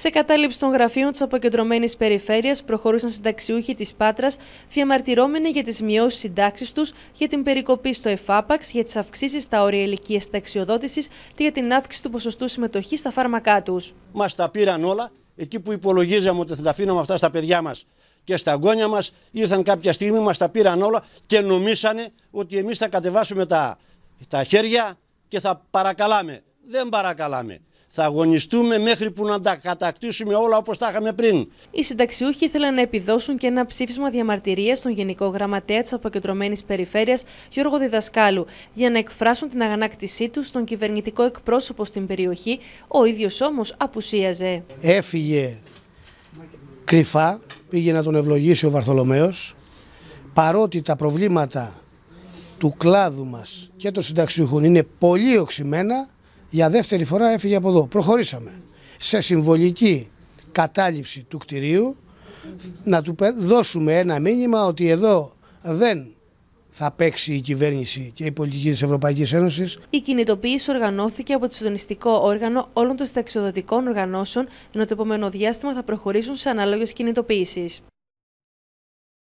Σε κατάληψη των γραφείων της αποκεντρωμένης περιφέρειας προχωρούσαν συνταξιούχοι της Πάτρας, διαμαρτυρώμενοι για τις μειώσεις συντάξεις τους, για την περικοπή στο ΕΦΑΠΑΞ, για τις αυξήσεις στα όρια ηλικίας συνταξιοδότησης και για την αύξηση του ποσοστού συμμετοχής στα φάρμακά τους. Μας τα πήραν όλα. Εκεί που υπολογίζαμε ότι θα τα αφήναμε αυτά στα παιδιά μας και στα γόνια μας, ήρθαν κάποια στιγμή, μας τα πήραν όλα και νομίσανε ότι εμείς θα κατεβάσουμε τα, τα χέρια και θα παρακαλάμε. Δεν παρακαλάμε. Θα αγωνιστούμε μέχρι που να τα κατακτήσουμε όλα όπως τα είχαμε πριν. Οι συνταξιούχοι ήθελαν να επιδώσουν και ένα ψήφισμα διαμαρτυρίας στον Γενικό Γραμματέα της Αποκεντρωμένης Περιφέρειας, Γιώργο Διδασκάλου, για να εκφράσουν την αγανάκτησή τους στον κυβερνητικό εκπρόσωπο στην περιοχή. Ο ίδιος όμως απουσίαζε. Έφυγε κρυφά, πήγε να τον ευλογήσει ο Βαρθολομέος, παρότι τα προβλήματα του κλάδου μας και των συνταξιούχων είναι πολύ οξυμένα, για δεύτερη φορά έφυγε από εδώ. Προχωρήσαμε σε συμβολική κατάληψη του κτηρίου να του δώσουμε ένα μήνυμα ότι εδώ δεν θα παίξει η κυβέρνηση και η πολιτική της Ευρωπαϊκής Ένωσης. Η κινητοποίηση οργανώθηκε από το συντονιστικό όργανο όλων των συνταξιοδοτικών οργανώσεων, ενώ το επόμενο διάστημα θα προχωρήσουν σε ανάλογες κινητοποίησεις.